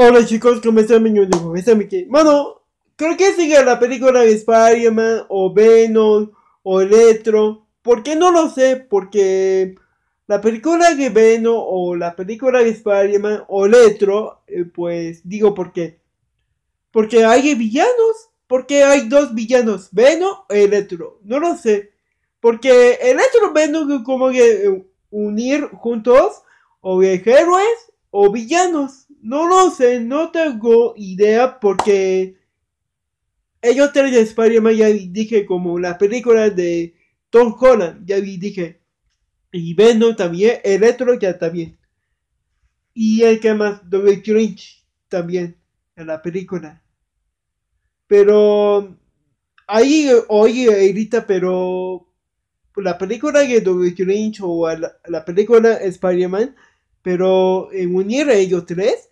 Hola chicos, ¿cómo están? Mi nombre es creo que sigue la película de Spider-Man o Venom o Electro. ¿Por qué no lo sé? Porque la película de Venom o la película de Spider-Man o Electro, eh, pues digo por qué. Porque hay villanos. Porque hay dos villanos, Venom o Electro. No lo sé. Porque Electro y Venom como que eh, unir juntos o de héroes o villanos. No lo sé, no tengo idea porque ellos tres de Spider-Man ya dije como la película de Tom Holland, ya dije. Y Venom también, Electro ya también. Y el que más, Doble Cringe también, en la película. Pero ahí, oye, ahorita, pero la película de Doble Cringe o la, película Spider-Man, pero en unir a ellos tres,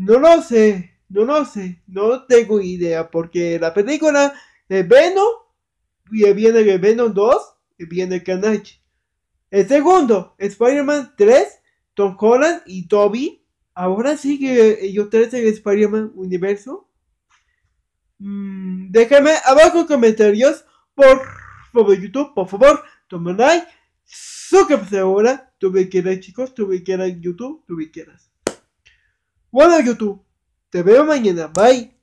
no lo sé, no lo sé, no tengo idea, porque la película de Venom, viene de Venom 2, viene Carnage. El segundo, Spider-Man 3, Tom Holland y Toby. Ahora sí que ellos tres en Spider-Man universo. Mm, déjame abajo comentarios, por favor, YouTube, por favor, tomen like, suscríbanse ahora, tú me quieras chicos, tú me quieras YouTube, tú me quieras. Bueno YouTube. Te veo mañana. Bye.